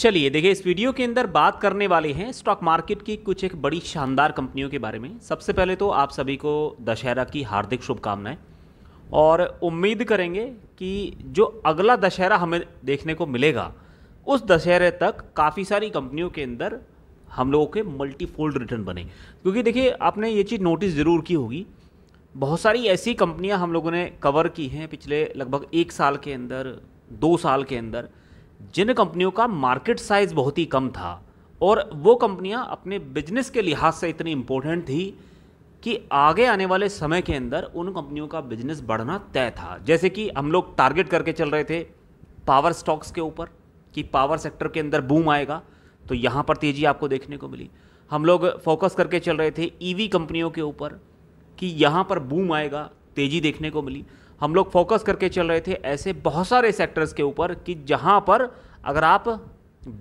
चलिए देखिए इस वीडियो के अंदर बात करने वाले हैं स्टॉक मार्केट की कुछ एक बड़ी शानदार कंपनियों के बारे में सबसे पहले तो आप सभी को दशहरा की हार्दिक शुभकामनाएं और उम्मीद करेंगे कि जो अगला दशहरा हमें देखने को मिलेगा उस दशहरे तक काफ़ी सारी कंपनियों के अंदर हम लोगों के मल्टीफोल्ड रिटर्न बने क्योंकि देखिए आपने ये चीज़ नोटिस ज़रूर की होगी बहुत सारी ऐसी कंपनियां हम लोगों ने कवर की हैं पिछले लगभग एक साल के अंदर दो साल के अंदर जिन कंपनियों का मार्केट साइज़ बहुत ही कम था और वो कंपनियां अपने बिजनेस के लिहाज से इतनी इम्पोर्टेंट थी कि आगे आने वाले समय के अंदर उन कंपनियों का बिजनेस बढ़ना तय था जैसे कि हम लोग टारगेट करके चल रहे थे पावर स्टॉक्स के ऊपर कि पावर सेक्टर के अंदर बूम आएगा तो यहाँ पर तेज़ी आपको देखने को मिली हम लोग फोकस करके चल रहे थे ईवी e कंपनियों के ऊपर कि यहाँ पर बूम आएगा तेज़ी देखने को मिली हम लोग फोकस करके चल रहे थे ऐसे बहुत सारे सेक्टर्स के ऊपर कि जहाँ पर अगर आप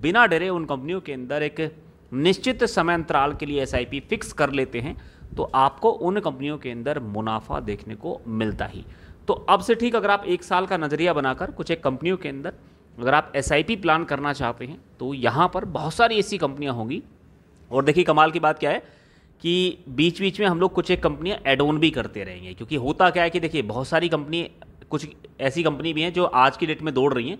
बिना डरे उन कंपनियों के अंदर एक निश्चित समय अंतराल के लिए एस फिक्स कर लेते हैं तो आपको उन कंपनियों के अंदर मुनाफा देखने को मिलता ही तो अब से ठीक अगर आप एक साल का नज़रिया बनाकर कुछ एक कंपनियों के अंदर अगर आप एस प्लान करना चाहते हैं तो यहाँ पर बहुत सारी ऐसी कंपनियाँ होंगी और देखिए कमाल की बात क्या है कि बीच बीच में हम लोग कुछ एक कंपनियां एड ऑन भी करते रहेंगे क्योंकि होता क्या है कि देखिए बहुत सारी कंपनी कुछ ऐसी कंपनी भी हैं जो आज की डेट में दौड़ रही हैं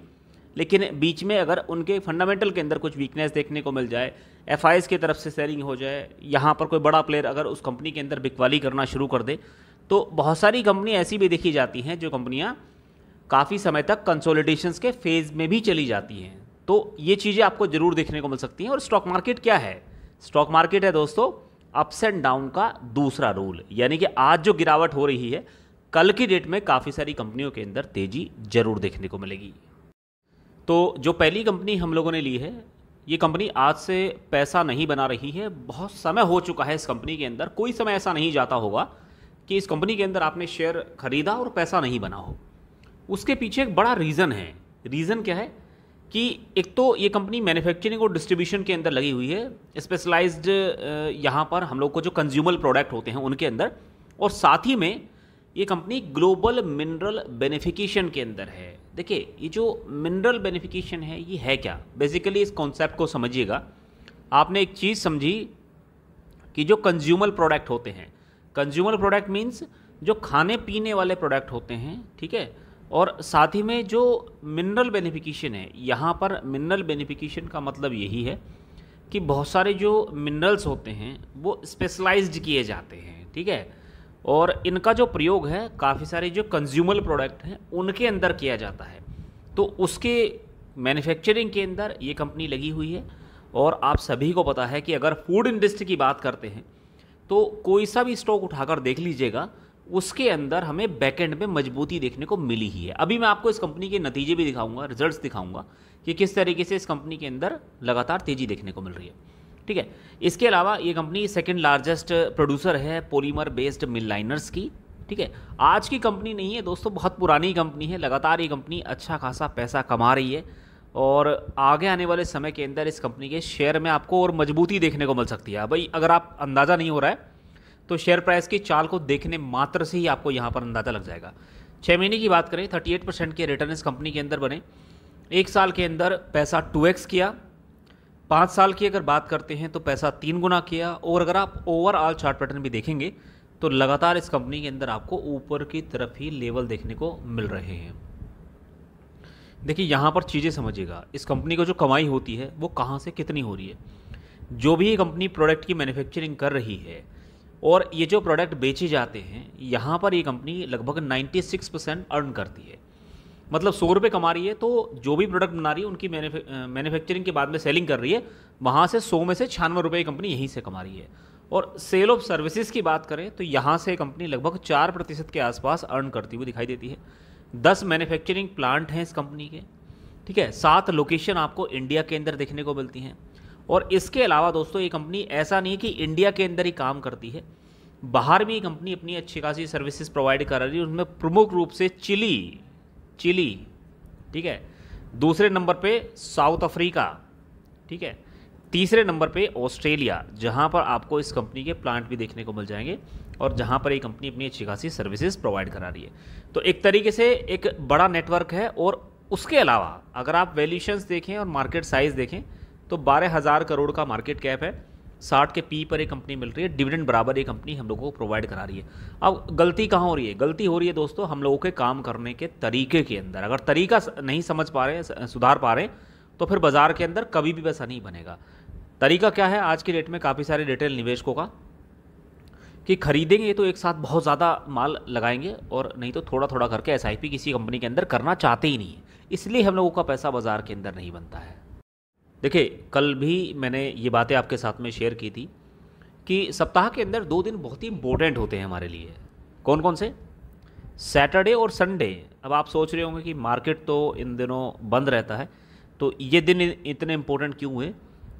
लेकिन बीच में अगर उनके फंडामेंटल के अंदर कुछ वीकनेस देखने को मिल जाए एफ की तरफ से सेलिंग हो जाए यहाँ पर कोई बड़ा प्लेयर अगर उस कंपनी के अंदर बिकवाली करना शुरू कर दे तो बहुत सारी कंपनी ऐसी भी देखी जाती हैं जो कंपनियाँ काफ़ी समय तक कंसोलिडेशन के फेज़ में भी चली जाती हैं तो ये चीज़ें आपको ज़रूर देखने को मिल सकती हैं और स्टॉक मार्केट क्या है स्टॉक मार्केट है दोस्तों अप्स एंड डाउन का दूसरा रूल यानी कि आज जो गिरावट हो रही है कल की डेट में काफ़ी सारी कंपनियों के अंदर तेज़ी जरूर देखने को मिलेगी तो जो पहली कंपनी हम लोगों ने ली है ये कंपनी आज से पैसा नहीं बना रही है बहुत समय हो चुका है इस कंपनी के अंदर कोई समय ऐसा नहीं जाता होगा कि इस कंपनी के अंदर आपने शेयर खरीदा और पैसा नहीं बना हो उसके पीछे एक बड़ा रीज़न है रीज़न क्या है कि एक तो ये कंपनी मैन्युफैक्चरिंग और डिस्ट्रीब्यूशन के अंदर लगी हुई है स्पेशलाइज्ड यहाँ पर हम लोग को जो कंज्यूमर प्रोडक्ट होते हैं उनके अंदर और साथ ही में ये कंपनी ग्लोबल मिनरल बेनिफिकेशन के अंदर है देखिए ये जो मिनरल बेनिफिकेशन है ये है क्या बेसिकली इस कॉन्सेप्ट को समझिएगा आपने एक चीज़ समझी कि जो कंज्यूमर प्रोडक्ट होते हैं कंज्यूमर प्रोडक्ट मीन्स जो खाने पीने वाले प्रोडक्ट होते हैं ठीक है और साथ ही में जो मिनरल बेनिफिकेशन है यहाँ पर मिनरल बेनिफिकेशन का मतलब यही है कि बहुत सारे जो मिनरल्स होते हैं वो स्पेशलाइज्ड किए जाते हैं ठीक है और इनका जो प्रयोग है काफ़ी सारे जो कंज्यूमर प्रोडक्ट हैं उनके अंदर किया जाता है तो उसके मैन्युफैक्चरिंग के अंदर ये कंपनी लगी हुई है और आप सभी को पता है कि अगर फूड इंडस्ट्री की बात करते हैं तो कोई सा भी स्टॉक उठाकर देख लीजिएगा उसके अंदर हमें बैकएंड में मजबूती देखने को मिली ही है अभी मैं आपको इस कंपनी के नतीजे भी दिखाऊंगा रिजल्ट्स दिखाऊंगा कि किस तरीके से इस कंपनी के अंदर लगातार तेज़ी देखने को मिल रही है ठीक है इसके अलावा ये कंपनी सेकेंड लार्जेस्ट प्रोड्यूसर है पोलीमर बेस्ड मिल लाइनर्स की ठीक है आज की कंपनी नहीं है दोस्तों बहुत पुरानी कंपनी है लगातार ये कंपनी अच्छा खासा पैसा कमा रही है और आगे आने वाले समय के अंदर इस कंपनी के शेयर में आपको और मजबूती देखने को मिल सकती है भाई अगर आप अंदाज़ा नहीं हो रहा है तो शेयर प्राइस की चाल को देखने मात्र से ही आपको यहाँ पर अंदाज़ा लग जाएगा छः महीने की बात करें थर्टी एट परसेंट के रिटर्न इस कंपनी के अंदर बने एक साल के अंदर पैसा टू एक्स किया पाँच साल की अगर बात करते हैं तो पैसा तीन गुना किया और अगर आप ओवरऑल चार्ट पैटर्न भी देखेंगे तो लगातार इस कंपनी के अंदर आपको ऊपर की तरफ ही लेवल देखने को मिल रहे हैं देखिए यहाँ पर चीज़ें समझिएगा इस कंपनी को जो कमाई होती है वो कहाँ से कितनी हो रही है जो भी कंपनी प्रोडक्ट की मैन्युफैक्चरिंग कर रही है और ये जो प्रोडक्ट बेचे जाते हैं यहाँ पर ये कंपनी लगभग 96 परसेंट अर्न करती है मतलब सौ रुपये कमा रही है तो जो भी प्रोडक्ट बना रही है उनकी मैन्युफैक्चरिंग के बाद में सेलिंग कर रही है वहाँ से सौ में से छियानवे रुपये कंपनी यहीं से कमा रही है और सेल ऑफ सर्विसेज की बात करें तो यहाँ से कंपनी लगभग चार प्रतिशत के आसपास अर्न करती हुई दिखाई देती है दस मैन्युफैक्चरिंग प्लांट हैं इस कंपनी के ठीक है सात लोकेशन आपको इंडिया के अंदर देखने को मिलती हैं और इसके अलावा दोस्तों ये कंपनी ऐसा नहीं है कि इंडिया के अंदर ही काम करती है बाहर भी ये कंपनी अपनी अच्छी खासी सर्विसेज प्रोवाइड कर रही है उसमें प्रमुख रूप से चिली चिली ठीक है दूसरे नंबर पे साउथ अफ्रीका ठीक है तीसरे नंबर पे ऑस्ट्रेलिया जहाँ पर आपको इस कंपनी के प्लांट भी देखने को मिल जाएंगे और जहाँ पर ये कंपनी अपनी अच्छी खासी सर्विसेज प्रोवाइड करा रही है तो एक तरीके से एक बड़ा नेटवर्क है और उसके अलावा अगर आप वैल्यूशंस देखें और मार्केट साइज़ देखें तो बारह हज़ार करोड़ का मार्केट कैप है साठ के पी पर एक कंपनी मिल रही है डिविडेंड बराबर ये कंपनी हम लोगों को प्रोवाइड करा रही है अब गलती कहाँ हो रही है गलती हो रही है दोस्तों हम लोगों के काम करने के तरीके के अंदर अगर तरीका नहीं समझ पा रहे हैं सुधार पा रहे हैं तो फिर बाज़ार के अंदर कभी भी पैसा नहीं बनेगा तरीका क्या है आज के डेट में काफ़ी सारे रिटेल निवेशकों का कि खरीदेंगे तो एक साथ बहुत ज़्यादा माल लगाएंगे और नहीं तो थोड़ा थोड़ा करके एस किसी कंपनी के अंदर करना चाहते ही नहीं है इसलिए हम लोगों का पैसा बाज़ार के अंदर नहीं बनता है देखिए कल भी मैंने ये बातें आपके साथ में शेयर की थी कि सप्ताह के अंदर दो दिन बहुत ही इंपॉर्टेंट होते हैं हमारे लिए कौन कौन से सैटरडे और संडे अब आप सोच रहे होंगे कि मार्केट तो इन दिनों बंद रहता है तो ये दिन इतने इम्पोर्टेंट क्यों हुए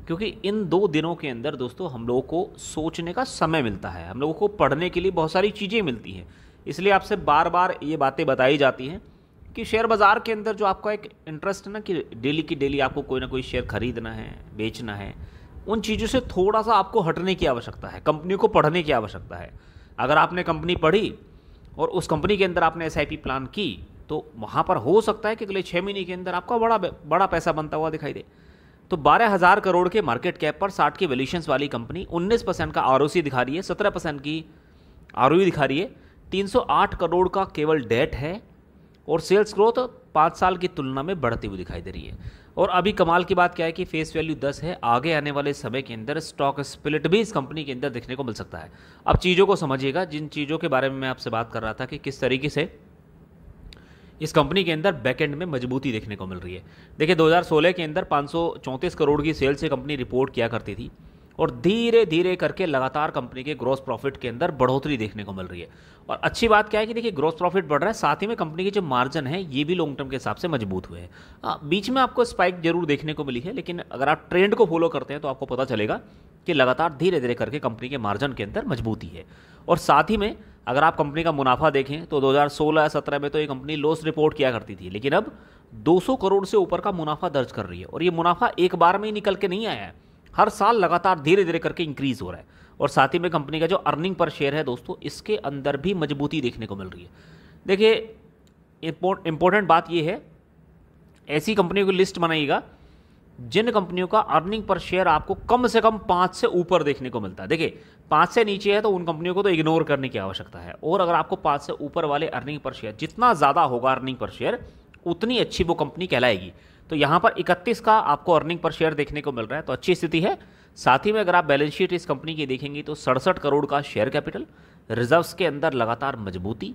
क्योंकि इन दो दिनों के अंदर दोस्तों हम लोगों को सोचने का समय मिलता है हम लोगों को पढ़ने के लिए बहुत सारी चीज़ें मिलती हैं इसलिए आपसे बार बार ये बातें बताई जाती हैं कि शेयर बाज़ार के अंदर जो आपका एक इंटरेस्ट है ना कि डेली की डेली आपको कोई ना कोई शेयर खरीदना है बेचना है उन चीज़ों से थोड़ा सा आपको हटने की आवश्यकता है कंपनी को पढ़ने की आवश्यकता है अगर आपने कंपनी पढ़ी और उस कंपनी के अंदर आपने एस प्लान की तो वहाँ पर हो सकता है कि अगले छः महीने के अंदर आपका बड़ा बड़ा पैसा बनता हुआ दिखाई दे तो बारह हज़ार करोड़ के मार्केट कैप पर साठ के वेल्यूशंस वाली कंपनी उन्नीस परसेंट का आर दिखा रही है सत्रह परसेंट की आर e दिखा रही है 308 करोड़ का केवल डेट है और सेल्स ग्रोथ पाँच साल की तुलना में बढ़ती हुई दिखाई दे रही है और अभी कमाल की बात क्या है कि फेस वैल्यू 10 है आगे आने वाले समय के अंदर स्टॉक स्प्लिट भी इस कंपनी के अंदर देखने को मिल सकता है अब चीज़ों को समझिएगा जिन चीज़ों के बारे में मैं आपसे बात कर रहा था कि किस तरीके से इस कंपनी के अंदर बैकएंड में मजबूती देखने को मिल रही है देखिए 2016 के अंदर पाँच करोड़ की सेल्स से कंपनी रिपोर्ट किया करती थी और धीरे धीरे करके लगातार कंपनी के ग्रॉस प्रॉफिट के अंदर बढ़ोतरी देखने को मिल रही है और अच्छी बात क्या है कि देखिए ग्रॉस प्रॉफिट बढ़ रहा है साथ ही में कंपनी के जो मार्जिन है ये भी लॉन्ग टर्म के हिसाब से मजबूत हुए हैं हाँ, बीच में आपको स्पाइक जरूर देखने को मिली है लेकिन अगर आप ट्रेंड को फॉलो करते हैं तो आपको पता चलेगा कि लगातार धीरे धीरे करके कंपनी के मार्जिन के अंदर मजबूती है और साथ ही में अगर आप कंपनी का मुनाफा देखें तो 2016-17 में तो ये कंपनी लॉस रिपोर्ट किया करती थी लेकिन अब 200 करोड़ से ऊपर का मुनाफा दर्ज कर रही है और ये मुनाफा एक बार में ही निकल के नहीं आया है हर साल लगातार धीरे धीरे करके इंक्रीज़ हो रहा है और साथ ही में कंपनी का जो अर्निंग पर शेयर है दोस्तों इसके अंदर भी मजबूती देखने को मिल रही है देखिए इम्पोर्टेंट बात यह है ऐसी कंपनियों की लिस्ट बनाइएगा जिन कंपनियों का अर्निंग पर शेयर आपको कम से कम पाँच से ऊपर देखने को मिलता है देखिए पाँच से नीचे है तो उन कंपनियों को तो इग्नोर करने की आवश्यकता है और अगर आपको पाँच से ऊपर वाले अर्निंग पर शेयर जितना ज़्यादा होगा अर्निंग पर शेयर उतनी अच्छी वो कंपनी कहलाएगी तो यहाँ पर 31 का आपको अर्निंग पर शेयर देखने को मिल रहा है तो अच्छी स्थिति है साथ ही में अगर आप बैलेंस शीट इस कंपनी की देखेंगी तो सड़सठ करोड़ का शेयर कैपिटल रिजर्व्स के अंदर लगातार मजबूती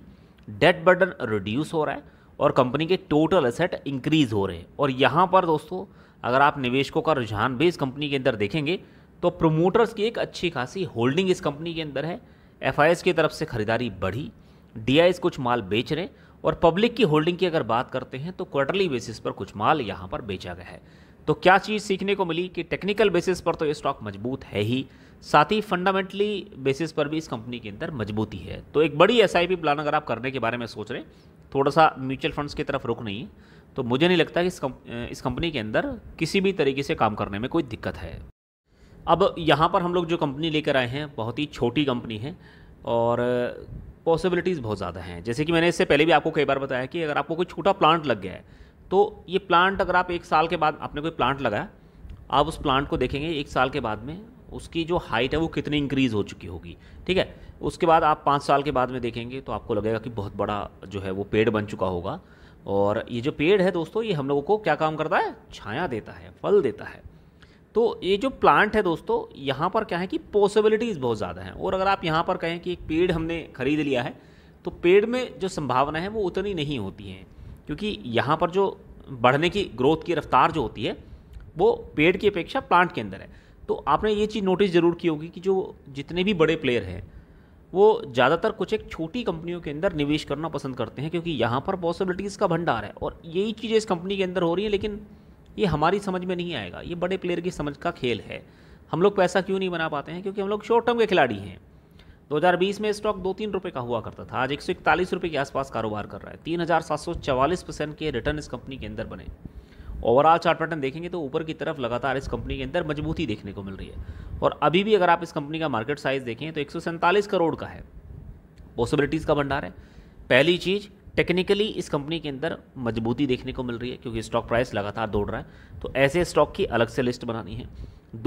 डेट बर्डन रिड्यूस हो रहा है और कंपनी के टोटल एसेट इंक्रीज हो रहे हैं और यहाँ पर दोस्तों अगर आप निवेशकों का रुझान भी इस कंपनी के अंदर देखेंगे तो प्रोमोटर्स की एक अच्छी खासी होल्डिंग इस कंपनी के अंदर है एफ की तरफ से खरीदारी बढ़ी डी कुछ माल बेच रहे हैं और पब्लिक की होल्डिंग की अगर बात करते हैं तो क्वार्टरली बेसिस पर कुछ माल यहाँ पर बेचा गया है तो क्या चीज़ सीखने को मिली कि टेक्निकल बेसिस पर तो ये स्टॉक मजबूत है ही साथ ही फंडामेंटली बेसिस पर भी इस कंपनी के अंदर मजबूती है तो एक बड़ी एस प्लान अगर आप करने के बारे में सोच रहे हैं थोड़ा सा म्यूचुअल फंड्स की तरफ रुक नहीं तो मुझे नहीं लगता कि इस कंप, इस कंपनी के अंदर किसी भी तरीके से काम करने में कोई दिक्कत है अब यहाँ पर हम लोग जो कंपनी लेकर आए हैं बहुत ही छोटी कंपनी है और पॉसिबिलिटीज़ बहुत ज़्यादा हैं जैसे कि मैंने इससे पहले भी आपको कई बार बताया कि अगर आपको कोई छोटा प्लांट लग गया है तो ये प्लांट अगर आप एक साल के बाद आपने कोई प्लांट लगाया आप उस प्लांट को देखेंगे एक साल के बाद में उसकी जो हाइट है वो कितनी इंक्रीज़ हो चुकी होगी ठीक है उसके बाद आप पाँच साल के बाद में देखेंगे तो आपको लगेगा कि बहुत बड़ा जो है वो पेड़ बन चुका होगा और ये जो पेड़ है दोस्तों ये हम लोगों को क्या काम करता है छाया देता है फल देता है तो ये जो प्लांट है दोस्तों यहाँ पर क्या है कि पॉसिबिलिटीज़ बहुत ज़्यादा हैं और अगर आप यहाँ पर कहें कि एक पेड़ हमने खरीद लिया है तो पेड़ में जो संभावना है वो उतनी नहीं होती हैं क्योंकि यहाँ पर जो बढ़ने की ग्रोथ की रफ्तार जो होती है वो पेड़ की अपेक्षा प्लांट के अंदर है तो आपने ये चीज़ नोटिस ज़रूर की होगी कि जो जितने भी बड़े प्लेयर हैं वो ज़्यादातर कुछ एक छोटी कंपनियों के अंदर निवेश करना पसंद करते हैं क्योंकि यहाँ पर पॉसिबिलिटीज़ का भंडार है और यही चीज़ें इस कंपनी के अंदर हो रही है लेकिन ये हमारी समझ में नहीं आएगा ये बड़े प्लेयर की समझ का खेल है हम लोग पैसा क्यों नहीं बना पाते हैं क्योंकि हम लोग शॉर्ट टर्म के खिलाड़ी हैं 2020 में स्टॉक दो तीन रुपये का हुआ करता था आज एक सौ इकतालीस रुपये के आसपास कारोबार कर रहा है तीन हज़ार सात सौ चवालीस परसेंट के रिटर्न इस कंपनी के अंदर बने ओवरऑल चार्ट पैटर्न देखेंगे तो ऊपर की तरफ लगातार इस कंपनी के अंदर मजबूती देखने को मिल रही है और अभी भी अगर आप इस कंपनी का मार्केट साइज़ देखें तो एक करोड़ का है पॉसिबिलिटीज़ का भंडार है पहली चीज़ टेक्निकली इस कंपनी के अंदर मजबूती देखने को मिल रही है क्योंकि स्टॉक प्राइस लगातार दौड़ रहा है तो ऐसे स्टॉक की अलग से लिस्ट बनानी है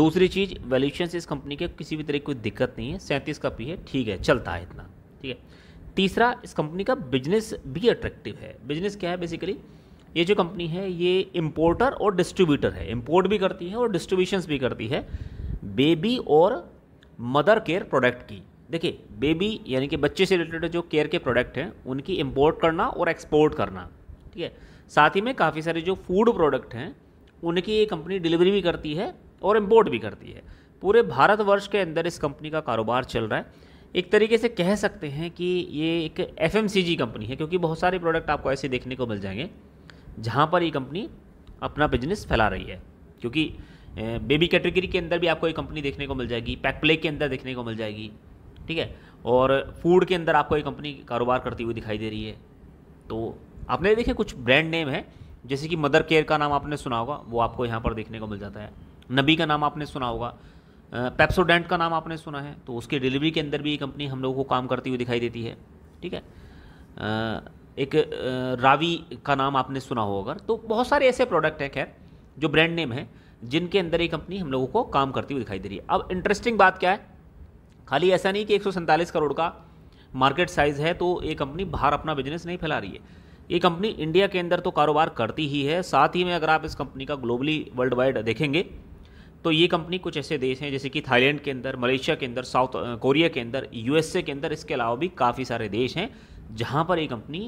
दूसरी चीज़ वैल्यूशन इस कंपनी के किसी भी तरह की कोई दिक्कत नहीं है सैंतीस का पी है ठीक है चलता है इतना ठीक है तीसरा इस कंपनी का बिजनेस भी अट्रैक्टिव है बिजनेस क्या है बेसिकली ये जो कंपनी है ये इम्पोर्टर और डिस्ट्रीब्यूटर है इम्पोर्ट भी करती है और डिस्ट्रीब्यूशंस भी करती है बेबी और मदर केयर प्रोडक्ट की देखिए बेबी यानी कि बच्चे से रिलेटेड जो केयर के प्रोडक्ट हैं उनकी इम्पोर्ट करना और एक्सपोर्ट करना ठीक है साथ ही में काफ़ी सारे जो फूड प्रोडक्ट हैं उनकी ये कंपनी डिलीवरी भी करती है और इम्पोर्ट भी करती है पूरे भारतवर्ष के अंदर इस कंपनी का कारोबार चल रहा है एक तरीके से कह सकते हैं कि ये एक एफ कंपनी है क्योंकि बहुत सारे प्रोडक्ट आपको ऐसे देखने को मिल जाएंगे जहाँ पर ये कंपनी अपना बिजनेस फैला रही है क्योंकि बेबी कैटेगरी के अंदर भी आपको ये कंपनी देखने को मिल जाएगी पैकप्ले के अंदर देखने को मिल जाएगी ठीक है और फूड के अंदर आपको एक कंपनी कारोबार करती हुई दिखाई दे रही है तो आपने देखे कुछ ब्रांड नेम है जैसे कि मदर केयर का नाम आपने सुना होगा वो आपको यहाँ पर देखने को मिल जाता है नबी का नाम आपने सुना होगा पेप्सोडेंट का नाम आपने सुना है तो उसकी डिलीवरी के अंदर भी ये कंपनी हम लोगों को काम करती हुई दिखाई देती है ठीक है एक रावी का नाम आपने सुना हो अगर तो बहुत सारे ऐसे प्रोडक्ट हैं खैर जो ब्रांड नेम है जिनके अंदर ये कंपनी हम लोगों को काम करती हुई दिखाई दे रही है अब इंटरेस्टिंग बात क्या है खाली ऐसा नहीं कि एक करोड़ का मार्केट साइज़ है तो ये कंपनी बाहर अपना बिजनेस नहीं फैला रही है ये कंपनी इंडिया के अंदर तो कारोबार करती ही है साथ ही में अगर आप इस कंपनी का ग्लोबली वर्ल्ड वाइड देखेंगे तो ये कंपनी कुछ ऐसे देश हैं जैसे कि थाईलैंड के अंदर मलेशिया के अंदर साउथ कोरिया के अंदर यूएसए के अंदर इसके अलावा भी काफ़ी सारे देश हैं जहाँ पर ये कंपनी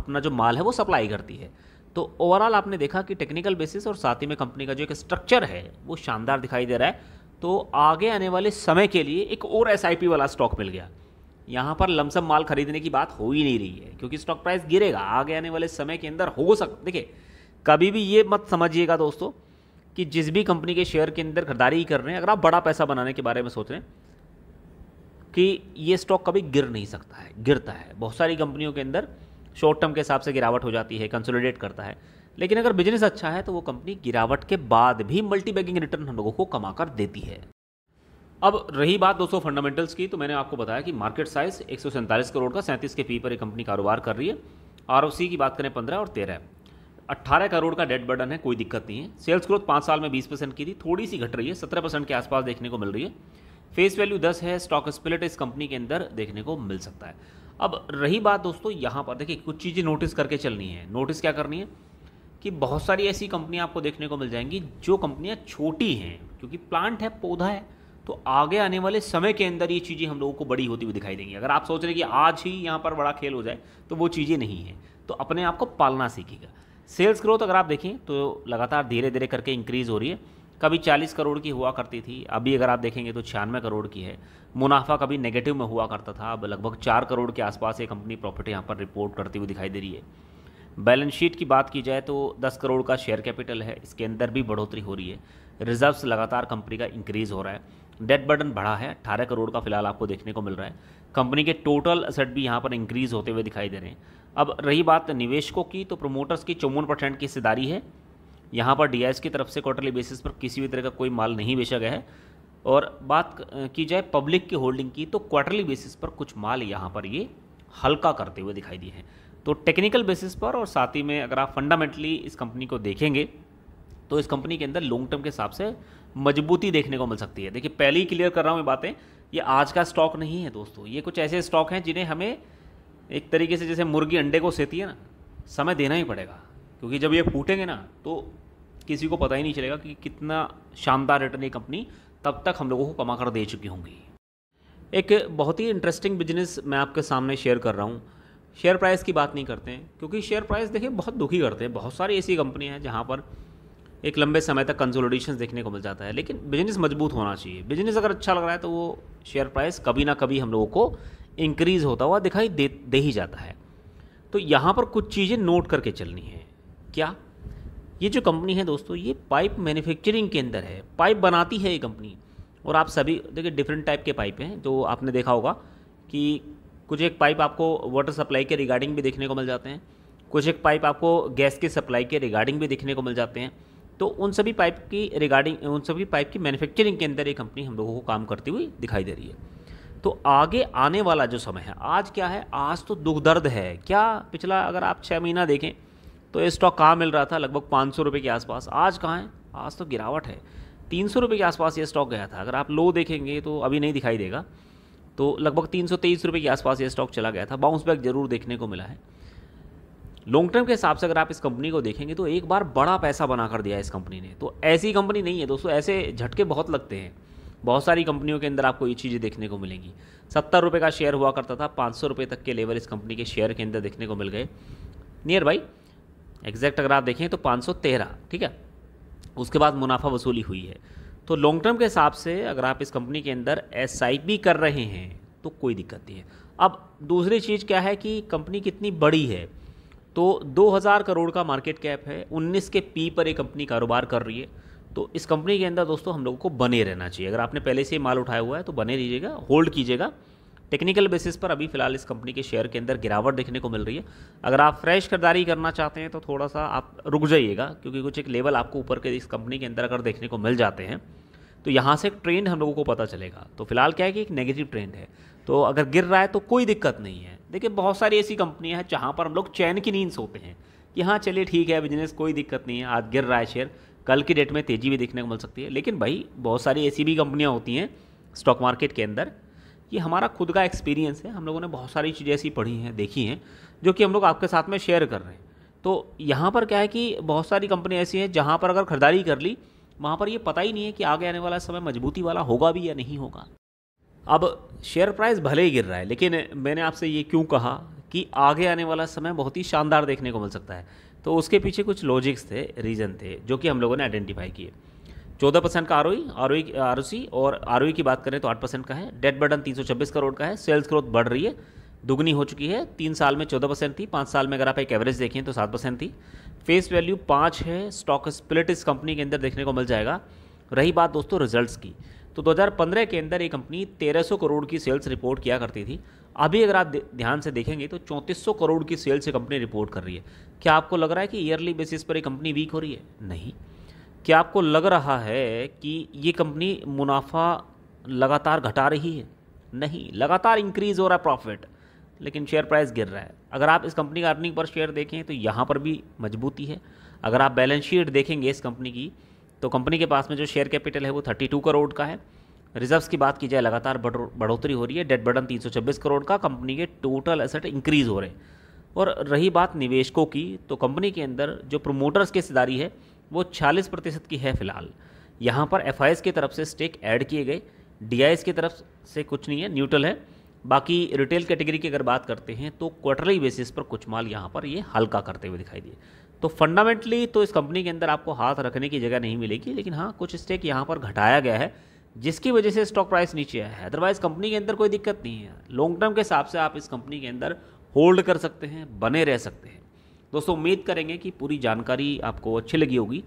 अपना जो माल है वो सप्लाई करती है तो ओवरऑल आपने देखा कि टेक्निकल बेसिस और साथ ही में कंपनी का जो एक स्ट्रक्चर है वो शानदार दिखाई दे रहा है तो आगे आने वाले समय के लिए एक और एस वाला स्टॉक मिल गया यहाँ पर लमसम माल खरीदने की बात हो ही नहीं रही है क्योंकि स्टॉक प्राइस गिरेगा आगे आने वाले समय के अंदर हो सक देखिए कभी भी ये मत समझिएगा दोस्तों कि जिस भी कंपनी के शेयर के अंदर खरीदारी ही कर रहे हैं अगर आप बड़ा पैसा बनाने के बारे में सोच रहे हैं कि ये स्टॉक कभी गिर नहीं सकता है गिरता है बहुत सारी कंपनियों के अंदर शॉर्ट टर्म के हिसाब से गिरावट हो जाती है कंसोलिडेट करता है लेकिन अगर बिजनेस अच्छा है तो वो कंपनी गिरावट के बाद भी मल्टी बैगिंग रिटर्न हम लोगों को कमा कर देती है अब रही बात दोस्तों फंडामेंटल्स की तो मैंने आपको बताया कि मार्केट साइज एक करोड़ का सैंतीस के पी पर एक कंपनी कारोबार कर रही है आर की बात करें पंद्रह और तेरह अट्ठारह करोड़ का डेट बर्डन है कोई दिक्कत नहीं है सेल्स ग्रोथ पाँच साल में बीस परसेंट की थी थोड़ी सी घट रही है सत्रह परसेंट के आसपास देखने को मिल रही है फेस वैल्यू 10 है स्टॉक स्प्लिट इस कंपनी के अंदर देखने को मिल सकता है अब रही बात दोस्तों यहाँ पर देखिए कुछ चीज़ें नोटिस करके चलनी है नोटिस क्या करनी है कि बहुत सारी ऐसी कंपनियां आपको देखने को मिल जाएंगी जो कंपनियां छोटी हैं क्योंकि प्लांट है पौधा है तो आगे आने वाले समय के अंदर ये चीज़ें हम लोगों को बड़ी होती हुई दिखाई देंगी अगर आप सोच रहे हैं कि आज ही यहाँ पर बड़ा खेल हो जाए तो वो चीज़ें नहीं हैं तो अपने आप को पालना सीखेगा सेल्स ग्रोथ अगर आप देखें तो लगातार धीरे धीरे करके इंक्रीज़ हो रही है कभी चालीस करोड़ की हुआ करती थी अभी अगर आप देखेंगे तो छियानवे करोड़ की है मुनाफा कभी नेगेटिव में हुआ करता था अब लगभग चार करोड़ के आसपास ये कंपनी प्रॉफिट यहाँ पर रिपोर्ट करती हुई दिखाई दे रही है बैलेंस शीट की बात की जाए तो 10 करोड़ का शेयर कैपिटल है इसके अंदर भी बढ़ोतरी हो रही है रिजर्व्स लगातार कंपनी का इंक्रीज़ हो रहा है डेट बर्डन बढ़ा है अठारह करोड़ का फिलहाल आपको देखने को मिल रहा है कंपनी के टोटल असेट भी यहाँ पर इंक्रीज़ होते हुए दिखाई दे रहे हैं अब रही बात निवेशकों की तो प्रोमोटर्स की चौवन परसेंट की हिस्सेदारी है यहाँ पर डी की तरफ से क्वार्टरली बेसिस पर किसी भी तरह का कोई माल नहीं बेचा गया है और बात की जाए पब्लिक की होल्डिंग की तो क्वार्टरली बेसिस पर कुछ माल यहाँ पर ये हल्का करते हुए दिखाई दिए हैं तो टेक्निकल बेसिस पर और साथ ही में अगर आप फंडामेंटली इस कंपनी को देखेंगे तो इस कंपनी के अंदर लॉन्ग टर्म के हिसाब से मजबूती देखने को मिल सकती है देखिए पहले ही क्लियर कर रहा हूँ ये बातें ये आज का स्टॉक नहीं है दोस्तों ये कुछ ऐसे स्टॉक हैं जिन्हें हमें एक तरीके से जैसे मुर्गी अंडे को सेती है ना समय देना ही पड़ेगा क्योंकि जब ये फूटेंगे ना तो किसी को पता ही नहीं चलेगा कि कितना शानदार रिटर्न ये कंपनी तब तक हम लोगों को कमा कर दे चुकी होंगी एक बहुत ही इंटरेस्टिंग बिजनेस मैं आपके सामने शेयर कर रहा हूँ शेयर प्राइस की बात नहीं करते हैं क्योंकि शेयर प्राइस देखिए बहुत दुखी करते हैं बहुत सारी ऐसी कंपनियाँ हैं जहाँ पर एक लंबे समय तक कंसोलिडेशन देखने को मिल जाता है लेकिन बिजनेस मजबूत होना चाहिए बिजनेस अगर अच्छा लग रहा है तो वो शेयर प्राइस कभी ना कभी हम लोगों को इंक्रीज़ होता हुआ दिखाई दे दे ही जाता है तो यहाँ पर कुछ चीज़ें नोट करके चलनी है क्या ये जो कंपनी है दोस्तों ये पाइप मैन्युफैक्चरिंग के अंदर है पाइप बनाती है ये कंपनी और आप सभी देखिए डिफरेंट टाइप के पाइप हैं जो आपने देखा होगा कि कुछ एक पाइप आपको वाटर सप्लाई के रिगार्डिंग भी देखने को मिल जाते हैं कुछ एक पाइप आपको गैस की सप्लाई के रिगार्डिंग भी देखने को मिल जाते हैं तो उन सभी पाइप की रिगार्डिंग उन सभी पाइप की मैन्युफैक्चरिंग के अंदर ये कंपनी हम लोगों को काम करती हुई दिखाई दे रही है तो आगे आने वाला जो समय है आज क्या है आज तो दुख दर्द है क्या पिछला अगर आप छः महीना देखें तो ये स्टॉक कहाँ मिल रहा था लगभग पाँच सौ रुपये के आसपास आज कहाँ है आज तो गिरावट है तीन सौ रुपये के आसपास ये स्टॉक गया था अगर आप लो देखेंगे तो अभी नहीं दिखाई देगा तो लगभग तीन सौ तेईस रुपये के आसपास ये स्टॉक चला गया था बाउंस बैक जरूर देखने को मिला है लॉन्ग टर्म के हिसाब से अगर आप इस कंपनी को देखेंगे तो एक बार बड़ा पैसा बना कर दिया है इस कंपनी ने तो ऐसी कंपनी नहीं है दोस्तों ऐसे झटके बहुत लगते हैं बहुत सारी कंपनियों के अंदर आपको ये चीज़ें देखने को मिलेंगी सत्तर रुपये का शेयर हुआ करता था पाँच सौ रुपये तक के लेवल इस कंपनी के शेयर के अंदर देखने को मिल गए नियर बाई एग्जैक्ट अगर आप देखें तो पाँच सौ तेरह ठीक है उसके बाद मुनाफा वसूली हुई है तो लॉन्ग टर्म के हिसाब से अगर आप इस कंपनी के अंदर एस कर रहे हैं तो कोई दिक्कत नहीं है अब दूसरी चीज़ क्या है कि कंपनी कितनी बड़ी है तो 2000 करोड़ का मार्केट कैप है 19 के पी पर ये कंपनी कारोबार कर रही है तो इस कंपनी के अंदर दोस्तों हम लोगों को बने रहना चाहिए अगर आपने पहले से ही माल उठाया हुआ है तो बने रहिएगा होल्ड कीजिएगा टेक्निकल बेसिस पर अभी फिलहाल इस कंपनी के शेयर के अंदर गिरावट देखने को मिल रही है अगर आप फ्रेश खरीदारी करना चाहते हैं तो थोड़ा सा आप रुक जाइएगा क्योंकि कुछ एक लेवल आपको ऊपर के इस कंपनी के अंदर अगर देखने को मिल जाते हैं तो यहाँ से एक ट्रेंड हम लोगों को पता चलेगा तो फिलहाल क्या है कि एक नेगेटिव ट्रेंड है तो अगर गिर रहा है तो कोई दिक्कत नहीं है देखिए बहुत सारी ऐसी कंपनियाँ हैं जहाँ पर हम लोग चैन की नींद सोते हैं कि हाँ चलिए ठीक है बिजनेस कोई दिक्कत नहीं है आज गिर रहा है शेयर कल की डेट में तेज़ी भी देखने को मिल सकती है लेकिन भाई बहुत सारी ऐसी भी कंपनियाँ होती हैं स्टॉक मार्केट के अंदर ये हमारा खुद का एक्सपीरियंस है हम लोगों ने बहुत सारी चीज़ें ऐसी पढ़ी हैं देखी हैं जो कि हम लोग आपके साथ में शेयर कर रहे हैं तो यहाँ पर क्या है कि बहुत सारी कंपनी ऐसी हैं जहाँ पर अगर खरीदारी कर ली वहाँ पर ये पता ही नहीं है कि आगे आने वाला समय मजबूती वाला होगा भी या नहीं होगा अब शेयर प्राइस भले ही गिर रहा है लेकिन मैंने आपसे ये क्यों कहा कि आगे आने वाला समय बहुत ही शानदार देखने को मिल सकता है तो उसके पीछे कुछ लॉजिक्स थे रीज़न थे जो कि हम लोगों ने आइडेंटिफाई किए चौदह परसेंट का आर ओई आर ओई आर और आर की बात करें तो आठ परसेंट का है डेट बर्डन तीन सौ छब्बीस करोड़ का है सेल्स ग्रोथ बढ़ रही है दुगनी हो चुकी है तीन साल में चौदह परसेंट थी पाँच साल में अगर आप एक एवरेज देखें तो सात परसेंट थी फेस वैल्यू पाँच है स्टॉक स्प्लिट इस कंपनी के अंदर देखने को मिल जाएगा रही बात दोस्तों रिजल्ट्स की तो 2015 के अंदर ये कंपनी 1300 करोड़ की सेल्स रिपोर्ट किया करती थी अभी अगर आप ध्यान से देखेंगे तो चौंतीस करोड़ की सेल्स ये कंपनी रिपोर्ट कर रही है क्या आपको लग रहा है कि ईयरली बेसिस पर ये कंपनी वीक हो रही है नहीं क्या आपको लग रहा है कि ये कंपनी मुनाफा लगातार घटा रही है नहीं लगातार इंक्रीज हो रहा है प्रॉफिट लेकिन शेयर प्राइस गिर रहा है अगर आप इस कंपनी का अर्निंग पर शेयर देखें तो यहाँ पर भी मजबूती है अगर आप बैलेंस शीट देखेंगे इस कंपनी की तो कंपनी के पास में जो शेयर कैपिटल है वो 32 करोड़ का है रिजर्व्स की बात की जाए लगातार बढ़ोतरी हो रही है डेट बर्डन 326 करोड़ का कंपनी के टोटल एसेट इंक्रीज हो रहे हैं और रही बात निवेशकों की तो कंपनी के अंदर जो प्रोमोटर्स की हिस्सेदारी है वो छियालीस प्रतिशत की है फिलहाल यहाँ पर एफ की तरफ से स्टेक ऐड किए गए डी की तरफ से कुछ नहीं है न्यूट्रल है बाकी रिटेल कैटेगरी की अगर बात करते हैं तो क्वार्टरली बेसिस पर कुछ माल यहाँ पर ये हल्का करते हुए दिखाई दिए तो फंडामेंटली तो इस कंपनी के अंदर आपको हाथ रखने की जगह नहीं मिलेगी लेकिन हाँ कुछ स्टेक यहाँ पर घटाया गया है जिसकी वजह से स्टॉक प्राइस नीचे आया है अदरवाइज कंपनी के अंदर कोई दिक्कत नहीं है लॉन्ग टर्म के हिसाब से आप इस कंपनी के अंदर होल्ड कर सकते हैं बने रह सकते हैं दोस्तों उम्मीद करेंगे कि पूरी जानकारी आपको अच्छी लगी होगी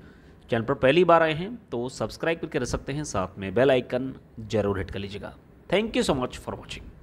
चैनल पर पहली बार आए हैं तो सब्सक्राइब करके रख सकते हैं साथ में बेल आइकन जरूर हिट कर लीजिएगा thank you so much for watching